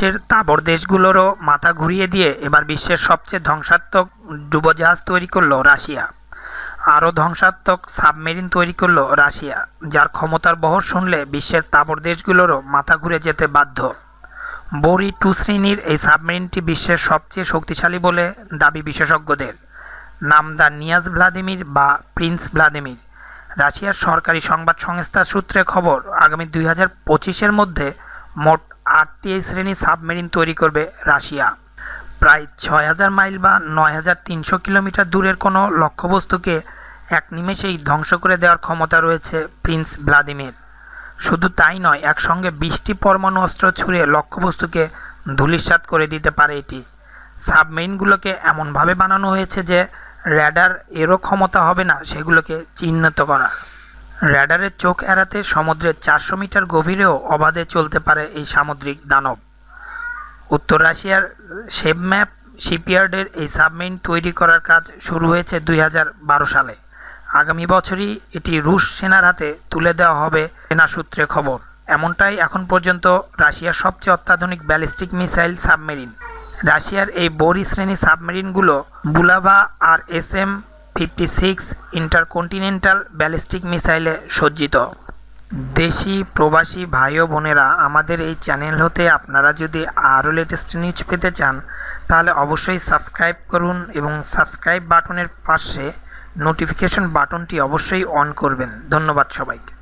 বিশ্বের তাবর দেশগুলোরও মাথা ঘুরিয়ে দিয়ে এবার বিশ্বের সবচেয়ে ধ্বংসাত্মক ডুবোজাহাজ তৈরি করল রাশিয়া আরও ধ্বংসাত্মক সাবমেরিন তৈরি করল রাশিয়া যার ক্ষমতার বহর শুনলে বিশ্বের তাবর দেশগুলোরও মাথা ঘুরে যেতে বাধ্য বরি টু শ্রেণীর এই সাবমেরিনটি বিশ্বের সবচেয়ে শক্তিশালী বলে দাবি বিশেষজ্ঞদের নাম দা নিয়াজ ভ্লাদিমির বা প্রিন্স ভ্লাদিমির রাশিয়ার সরকারি সংবাদ সংস্থার সূত্রে খবর আগামী দুই হাজার পঁচিশের মধ্যে মোট আটটি এই শ্রেণীর সাবমেরিন তৈরি করবে রাশিয়া প্রায় ছয় হাজার মাইল বা নয় হাজার তিনশো কিলোমিটার দূরের কোনো লক্ষ্যবস্তুকে এক নিমেষেই ধ্বংস করে দেওয়ার ক্ষমতা রয়েছে প্রিন্স ভ্লাদিমির শুধু তাই নয় একসঙ্গে বিশটি পরমাণু অস্ত্র ছুঁড়ে লক্ষ্যবস্তুকে ধূলিসাত করে দিতে পারে এটি সাবমেরিনগুলোকে এমনভাবে বানানো হয়েছে যে র্যাডার এরও ক্ষমতা হবে না সেগুলোকে চিহ্নিত করা র্যাডারের চোখ এড়াতে সমুদ্রের চারশো মিটার গভীরেও অবাধে চলতে পারে এই সামুদ্রিক দানব উত্তর রাশিয়ার শেপম্যাপ শিপইয়ার্ডের এই সাবমেরিন তৈরি করার কাজ শুরু হয়েছে দুই সালে আগামী বছরই এটি রুশ সেনার হাতে তুলে দেওয়া হবে সেনা সূত্রে খবর এমনটাই এখন পর্যন্ত রাশিয়ার সবচেয়ে অত্যাধুনিক ব্যালিস্টিক মিসাইল সাবমেরিন রাশিয়ার এই বরি শ্রেণী সাবমেরিনগুলো Bulava R S M fifty six intercontinental ballistic মিসাইলে সজ্জিত দেশি প্রবাসী ভাই ও বোনেরা আমাদের এই চ্যানেল হতে আপনারা যদি আরও লেটেস্ট নিউজ পেতে চান তাহলে অবশ্যই সাবস্ক্রাইব করুন এবং সাবস্ক্রাইব বাটনের পাশে নোটিফিকেশন বাটনটি অবশ্যই অন করবেন ধন্যবাদ সবাইকে